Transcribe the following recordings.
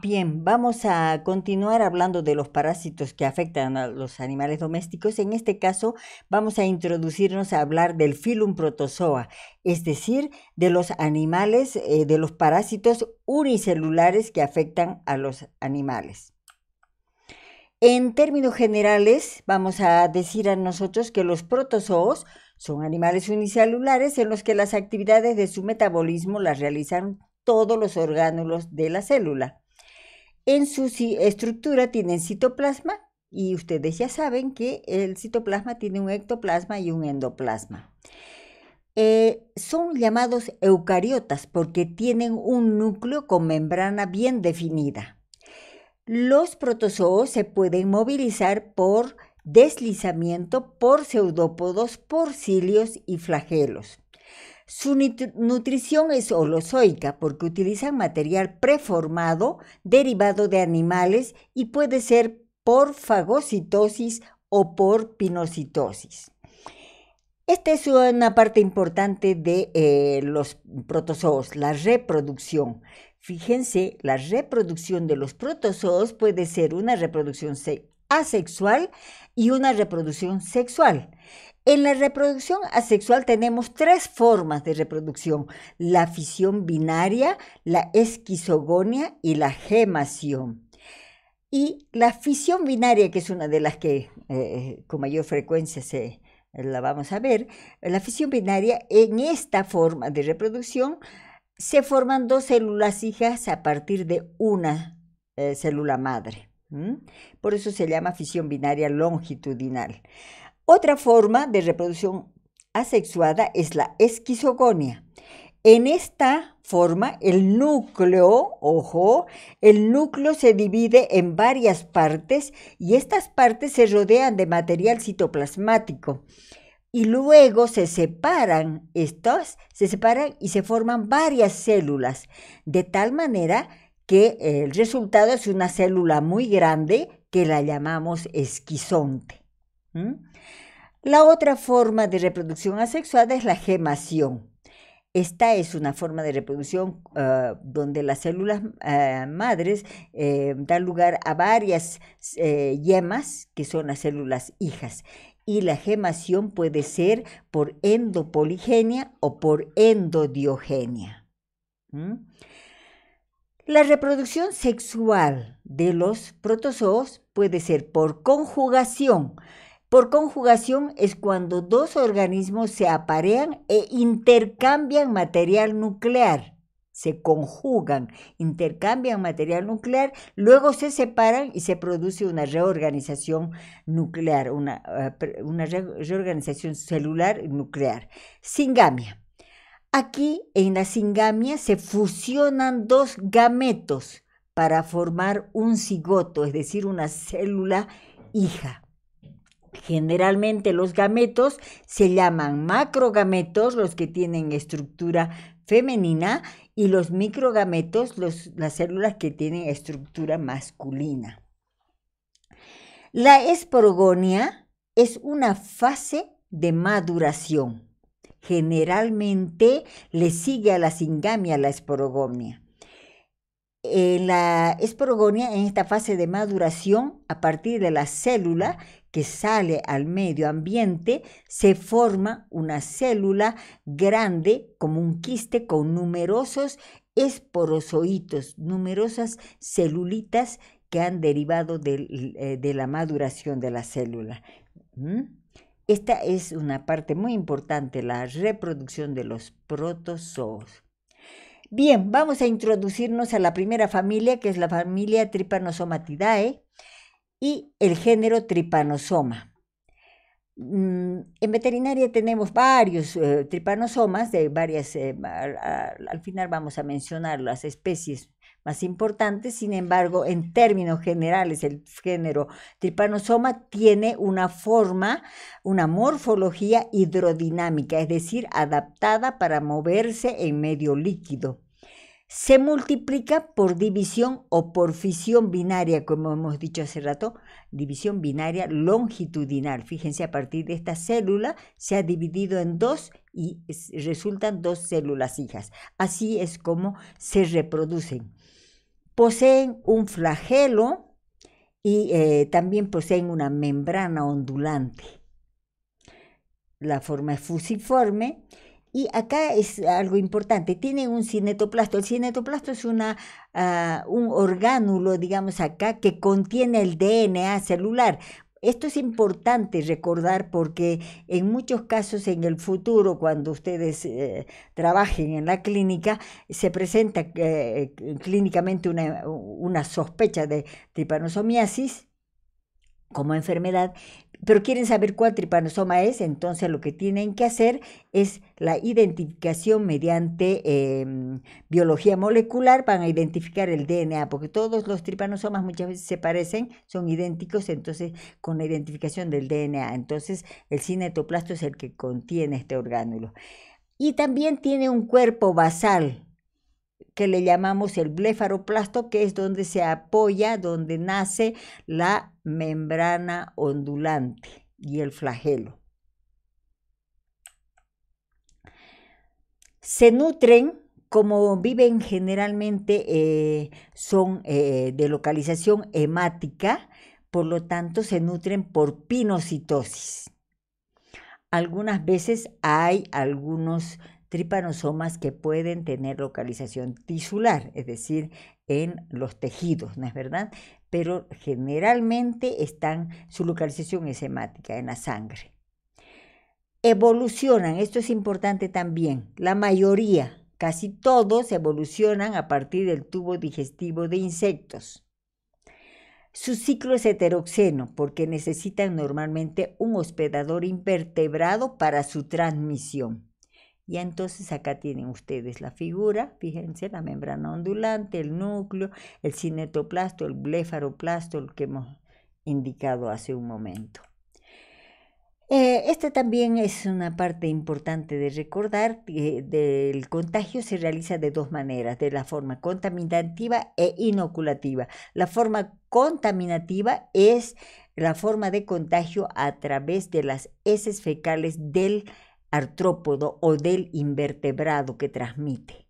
Bien, vamos a continuar hablando de los parásitos que afectan a los animales domésticos. En este caso, vamos a introducirnos a hablar del filum protozoa, es decir, de los animales, eh, de los parásitos unicelulares que afectan a los animales. En términos generales, vamos a decir a nosotros que los protozoos son animales unicelulares en los que las actividades de su metabolismo las realizan todos los orgánulos de la célula. En su estructura tienen citoplasma y ustedes ya saben que el citoplasma tiene un ectoplasma y un endoplasma. Eh, son llamados eucariotas porque tienen un núcleo con membrana bien definida. Los protozoos se pueden movilizar por deslizamiento, por pseudópodos, por cilios y flagelos. Su nutrición es holozoica porque utilizan material preformado derivado de animales y puede ser por fagocitosis o por pinocitosis. Esta es una parte importante de eh, los protozoos, la reproducción. Fíjense, la reproducción de los protozoos puede ser una reproducción asexual y una reproducción sexual. En la reproducción asexual tenemos tres formas de reproducción, la fisión binaria, la esquizogonia y la gemación. Y la fisión binaria, que es una de las que eh, con mayor frecuencia se eh, la vamos a ver, la fisión binaria en esta forma de reproducción se forman dos células hijas a partir de una eh, célula madre. Por eso se llama fisión binaria longitudinal. Otra forma de reproducción asexuada es la esquizogonia. En esta forma, el núcleo, ojo, el núcleo se divide en varias partes y estas partes se rodean de material citoplasmático y luego se separan estas, se separan y se forman varias células, de tal manera que el resultado es una célula muy grande que la llamamos esquizonte. ¿Mm? La otra forma de reproducción asexuada es la gemación. Esta es una forma de reproducción ah, donde las células ah, madres eh, dan lugar a varias eh, yemas, que son las células hijas. Y la gemación puede ser por endopoligenia o por endodiogenia. ¿Mm? La reproducción sexual de los protozoos puede ser por conjugación por conjugación es cuando dos organismos se aparean e intercambian material nuclear. Se conjugan, intercambian material nuclear, luego se separan y se produce una reorganización nuclear, una, eh, reorganización celular nuclear. Singamia. Aquí en la singamia se fusionan dos gametos para formar un cigoto, es decir, una célula hija. Generalmente los gametos se llaman macrogametos, los que tienen estructura femenina, y los microgametos, los, las células que tienen estructura masculina. La esporogonia es una fase de maduración. Generalmente le sigue a la singamia la esporogonia. Eh, la esporogonia en esta fase de maduración, a partir de la célula que sale al medio ambiente, se forma una célula grande como un quiste con numerosos esporozoitos, numerosas celulitas que han derivado eh, de, la maduración de la célula. ¿Mm? Esta es una parte muy importante, la reproducción de los protozoos. Bien, vamos a introducirnos a la primera familia, que es la familia Trypanosomatidae y el género Trypanosoma. Mm, en veterinaria tenemos varios eh, Trypanosomas, de varias, eh, al, final vamos a mencionar las especies más importante. Sin embargo, en términos generales, el género Trypanosoma tiene una forma, una morfología hidrodinámica, es decir, adaptada para moverse en medio líquido. Se multiplica por división o por fisión binaria, como hemos dicho hace rato, división binaria longitudinal. Fíjense, a partir de esta célula se ha dividido en dos y resultan dos células hijas. Así es como se reproducen poseen un flagelo y eh, también poseen una membrana ondulante. La forma es fusiforme y acá es algo importante, tienen un cinetoplasto. El cinetoplasto es una, ah, un orgánulo, digamos acá, que contiene el DNA celular. Esto es importante recordar porque en muchos casos en el futuro, cuando ustedes eh, trabajen en la clínica, se presenta eh, clínicamente una, una, sospecha de tripanosomiasis como enfermedad, pero quieren saber cuál tripanosoma es, entonces lo que tienen que hacer es la identificación mediante em, biología molecular, van a identificar el DNA, porque todos los tripanosomas muchas veces se parecen, son idénticos, entonces con la identificación del DNA, entonces el cinetoplasto es el que contiene este orgánulo. Y también tiene un cuerpo basal, que le llamamos el blefaroplasto, que es donde se apoya, donde nace la membrana ondulante y el flagelo. Se nutren, como viven generalmente, eh, son eh, de localización hemática, por lo tanto se nutren por pinocitosis. Algunas veces hay algunos tripanosomas que pueden tener localización tisular, es decir, en los tejidos, ¿no es verdad? Pero generalmente están, su localización es hemática, en la sangre. Evolucionan, esto es importante también, la mayoría, casi todos evolucionan a partir del tubo digestivo de insectos. Su ciclo es heteroxeno porque necesitan normalmente un hospedador invertebrado para su transmisión. Y entonces acá tienen ustedes la figura, fíjense, la membrana ondulante, el núcleo, el cinetoplasto, el blefaroplasto, el que hemos indicado hace un momento. Eh, esta también es una parte importante de recordar que eh, del contagio se realiza de dos maneras, de la forma contaminativa e inoculativa. La forma contaminativa es la forma de contagio a través de las heces fecales del artrópodo o del invertebrado que transmite.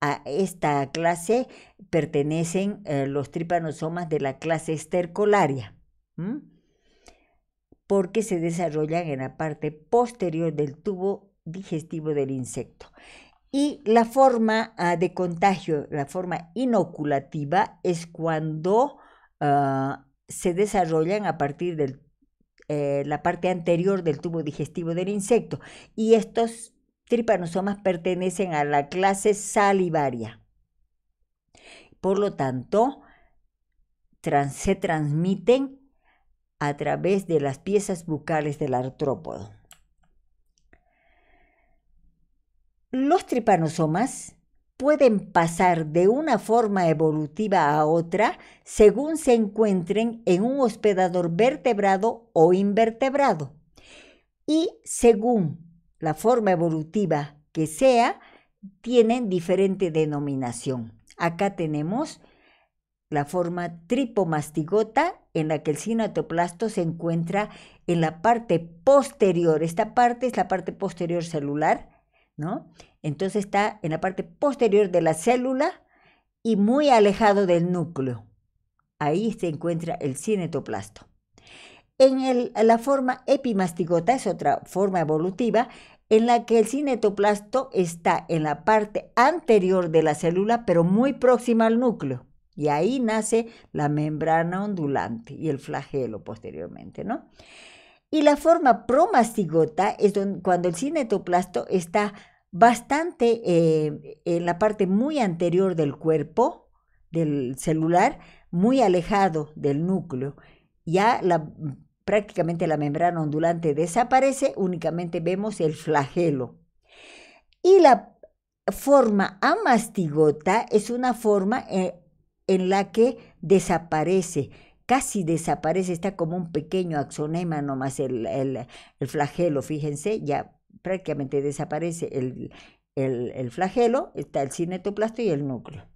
A esta clase pertenecen eh, los tripanosomas de la clase estercolaria, porque se desarrollan en la parte posterior del tubo digestivo del insecto. Y la forma ah, de contagio, la forma inoculativa, es cuando ah, se desarrollan a partir del eh, la parte anterior del tubo digestivo del insecto. Y estos tripanosomas pertenecen a la clase salivaria. Por lo tanto, se transmiten a través de las piezas bucales del artrópodo. Los tripanosomas pueden pasar de una forma evolutiva a otra según se encuentren en un hospedador vertebrado o invertebrado. Y según la forma evolutiva que sea, tienen diferente denominación. Acá tenemos la forma tripomastigota en la que el cinatoplasto se encuentra en la parte posterior. Esta parte es la parte posterior celular, ¿no? Entonces está en la parte posterior de la célula y muy alejado del núcleo. Ahí se encuentra el cinetoplasto. En la forma epimastigota es otra forma evolutiva en la que el cinetoplasto está en la parte anterior de la célula, pero muy próxima al núcleo. Y ahí nace la membrana ondulante y el flagelo posteriormente, ¿no? Y la forma promastigota es cuando el cinetoplasto está bastante eh, en la parte muy anterior del cuerpo, del celular, muy alejado del núcleo. Ya prácticamente la membrana ondulante desaparece, únicamente vemos el flagelo. Y la forma amastigota es una forma en, eh, en la que desaparece, casi desaparece, está como un pequeño axonema nomás el, el, el flagelo, fíjense, ya prácticamente desaparece el, flagelo, está el cinetoplasto y el núcleo.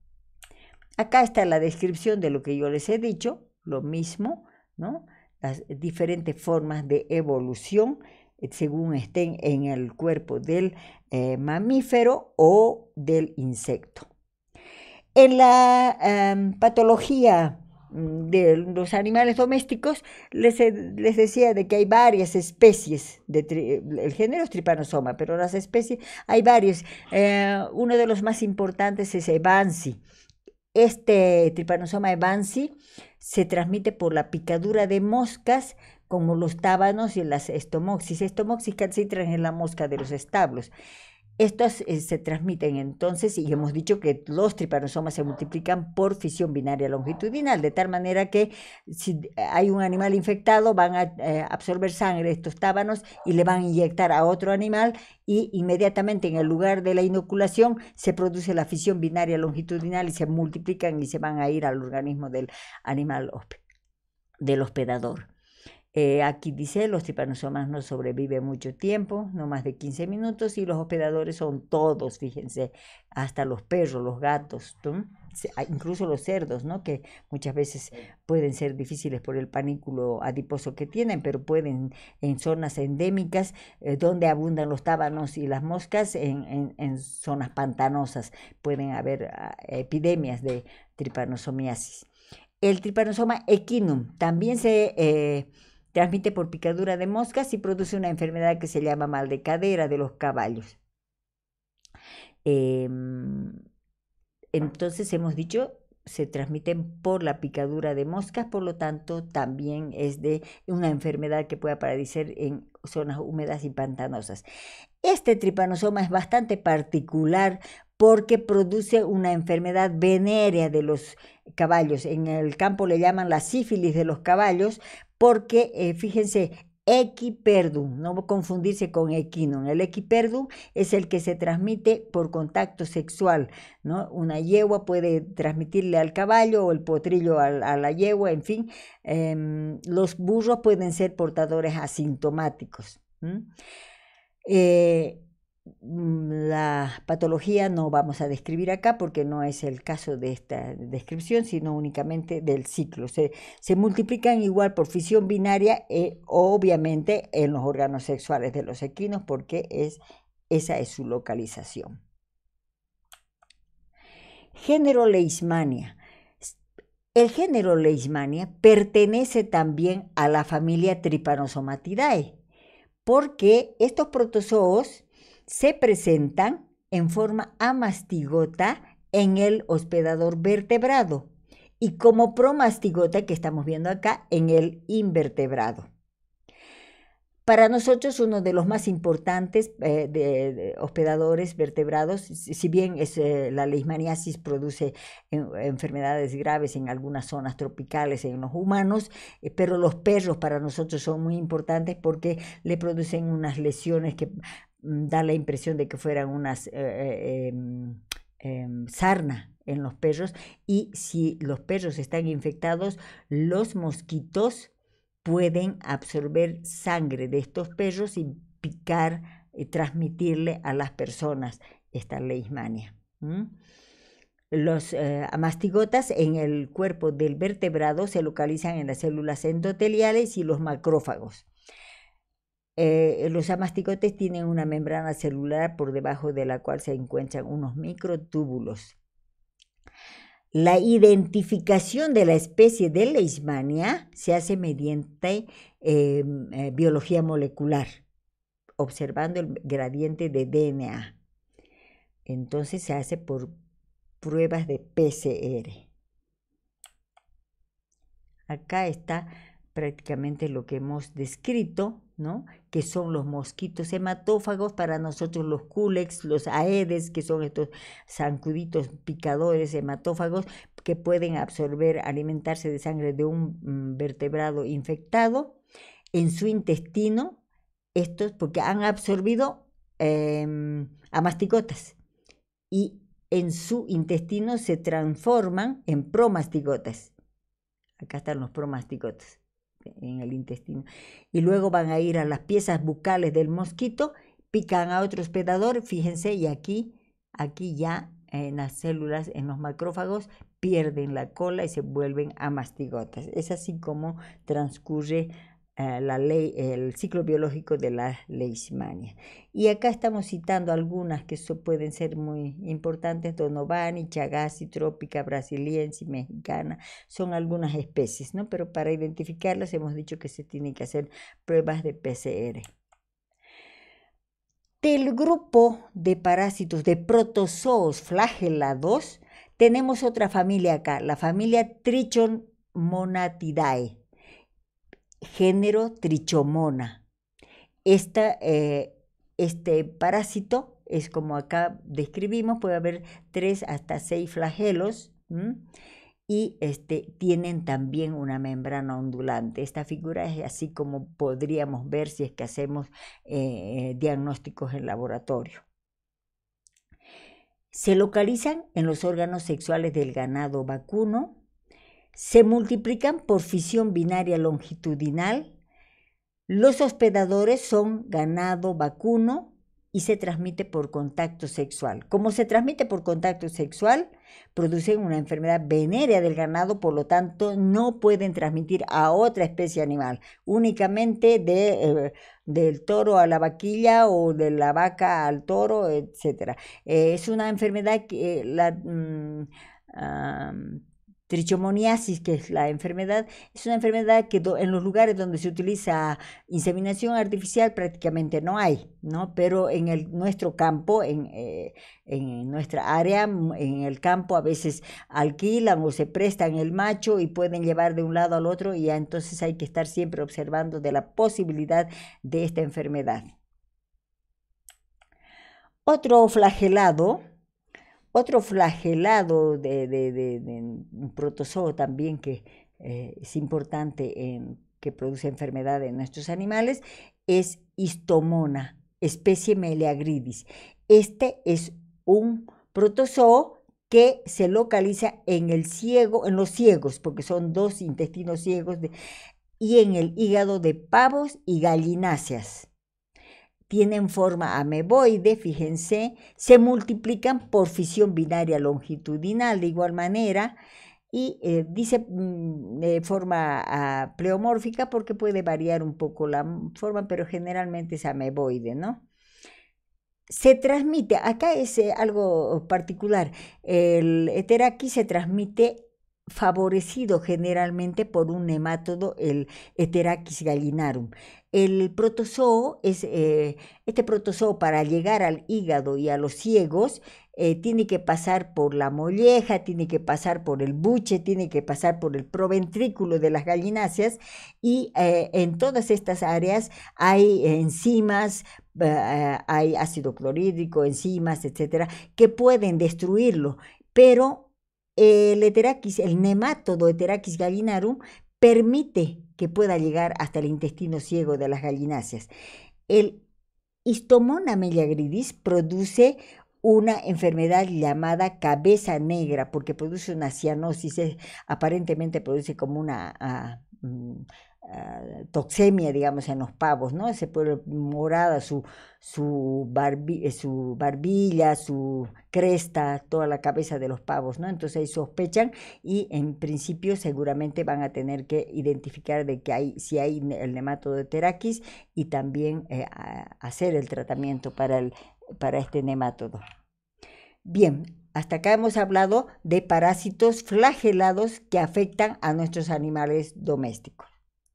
Acá está la descripción de lo que yo les he dicho, lo mismo, ¿no? Las diferentes formas de evolución eh, según estén en el cuerpo del eh, mamífero o del insecto. En la em, patología Mm, de los animales domésticos, eh, les, decía de que hay varias especies, de el género es tripanosoma, pero las especies, hay varias. Eh, uno de los más importantes es Evansi. Este tripanosoma Evansi se transmite por la picadura de moscas como los tábanos y las estomoxis. Estomoxis casi en la mosca de los establos. Estos eh, se transmiten entonces, y hemos dicho que los tripanosomas se multiplican por fisión binaria longitudinal, de tal manera que si hay un animal infectado, van a eh, absorber sangre estos tábanos y le van a inyectar a otro animal y inmediatamente en el lugar de la inoculación se produce la fisión binaria longitudinal y se multiplican y se van a ir al organismo del animal del hospedador. Eh, aquí dice, los tripanosomas no sobreviven mucho tiempo, no más de 15 minutos, y los hospedadores son todos, fíjense, hasta los perros, los gatos, incluso los cerdos, ¿no? que muchas veces pueden ser difíciles por el panículo adiposo que tienen, pero pueden en zonas endémicas eh, donde abundan los tábanos y las moscas, en, zonas pantanosas pueden haber ah, epidemias de tripanosomiasis. El tripanosoma equinum también se eh, Transmite por picadura de moscas y produce una enfermedad que se llama mal de cadera de los caballos. Em, entonces hemos dicho se transmiten por la picadura de moscas, por lo tanto también es de una enfermedad que puede aparecer en zonas húmedas y pantanosas. Este tripanosoma es bastante particular porque produce una enfermedad venérea de los caballos. En el campo le llaman la sífilis de los caballos porque, eh, fíjense, equiperdum, no confundirse con equinum. El equiperdum es el que se transmite por contacto sexual, ¿no? Una yegua puede transmitirle al caballo o el potrillo a, la yegua, en fin. Em, los burros pueden ser portadores asintomáticos. Mm, la patología no vamos a describir acá porque no es el caso de esta descripción, sino únicamente del ciclo. Se, multiplican igual por fisión binaria, y eh, obviamente en los órganos sexuales de los equinos, porque es, esa es su localización. Género Leishmania. El género Leishmania pertenece también a la familia Trypanosomatidae, porque estos protozoos se presentan en forma amastigota en el hospedador vertebrado y como promastigota que estamos viendo acá en el invertebrado. Para nosotros uno de los más importantes eh, hospedadores vertebrados, si bien eh, la leishmaniasis produce eh, enfermedades graves en algunas zonas tropicales en los humanos, pero los perros para nosotros son muy importantes porque le producen unas lesiones que Mm, da la impresión de que fueran unas eh, eh, em, em, sarna en los perros y si los perros están infectados, los mosquitos pueden absorber sangre de estos perros y picar y eh, transmitirle a las personas esta leishmania. Los amastigotas en el cuerpo del vertebrado se localizan en las células endoteliales y los macrófagos. Eh, los amasticotes tienen una membrana celular por debajo de la cual se encuentran unos microtúbulos. La identificación de la especie de Leishmania se hace mediante em, eh, biología molecular, observando el gradiente de DNA. Entonces se hace por pruebas de PCR. Acá está prácticamente lo que hemos descrito, ¿no? que son los mosquitos hematófagos, para nosotros los culex, los aedes, que son estos zancuditos picadores hematófagos que pueden absorber, alimentarse de sangre de un mm, vertebrado infectado en su intestino, estos porque han absorbido eh, a masticotas, y en su intestino se transforman en promasticotas. Acá están los promasticotas en el intestino. Y luego van a ir a las piezas bucales del mosquito, pican a otro hospedador, fíjense, y aquí, aquí ya en las células, en los macrófagos, pierden la cola y se vuelven a mastigotas. Es así como transcurre eh, la ley, el ciclo biológico de la leishmania. Y acá estamos citando algunas que pueden ser muy importantes, Donovani, Chagasi, Trópica, Brasiliense, Mexicana, son algunas especies, ¿no? Pero para identificarlas hemos dicho que se tienen que hacer pruebas de PCR. Del grupo de parásitos, de protozoos flagelados, tenemos otra familia acá, la familia Trichomonatidae, género trichomona. Eh, este parásito es como acá describimos, puede haber tres hasta seis flagelos y este, tienen también una membrana ondulante. Esta figura es así como podríamos ver si es que hacemos eh, eh, diagnósticos en laboratorio. Se localizan en los órganos sexuales del ganado vacuno, se multiplican por fisión binaria longitudinal. Los hospedadores son ganado vacuno y se transmite por contacto sexual. Como se transmite por contacto sexual, producen una enfermedad venérea del ganado, por lo tanto no pueden transmitir a otra especie animal, únicamente de, eh, del toro a la vaquilla o de la vaca al toro, etc. Eh, es una enfermedad que eh, la... Mm, Trichomoniasis, que es la enfermedad, es una enfermedad que en los lugares donde se utiliza inseminación artificial prácticamente no hay, ¿no? Pero en nuestro campo, en, eh, nuestra área, mm, en el campo a veces alquilan o se prestan el macho y pueden llevar de un lado al otro y entonces hay que estar siempre observando de la posibilidad de esta enfermedad. Otro flagelado otro flagelado de, un protozoo también que eh, es importante en, que produce enfermedad en nuestros animales es histomona, especie meleagridis. Este es un protozoo que se localiza en el ciego, en los ciegos, porque son dos intestinos ciegos, y en el hígado de pavos y gallináceas tienen forma ameboide, fíjense, se multiplican por fisión binaria longitudinal de igual manera y eh, dice mm, forma ah, pleomórfica porque puede variar un poco la forma, pero generalmente es ameboide, ¿no? se transmite, acá es eh, algo particular, el aquí se transmite favorecido generalmente por un nematodo, el Heterachis gallinarum. El protozoo es, eh, este protozoo para llegar al hígado y a los ciegos eh, tiene que pasar por la molleja, tiene que pasar por el buche, tiene que pasar por el proventrículo de las gallináceas y eh, en todas estas áreas hay enzimas, hay ácido clorhídrico, enzimas, etcétera, que pueden destruirlo, pero el el nematodo Heterachis gallinarum, permite que pueda llegar hasta el intestino ciego de las gallináceas. El Histomona meliagridis produce una enfermedad llamada cabeza negra porque produce una cianosis, aparentemente produce como una... Ah, mm, eh, toxemia, digamos, en los pavos, ¿no? Ese pueblo morada, su, eh, su, barbilla, su cresta, toda la cabeza de los pavos, ¿no? Entonces ahí sospechan y en principio seguramente van a tener que identificar de que hay, si hay el nematodo de teraquis y también eh, hacer el tratamiento para, el, para este nematodo. Bien, hasta acá hemos hablado de parásitos flagelados que afectan a nuestros animales domésticos.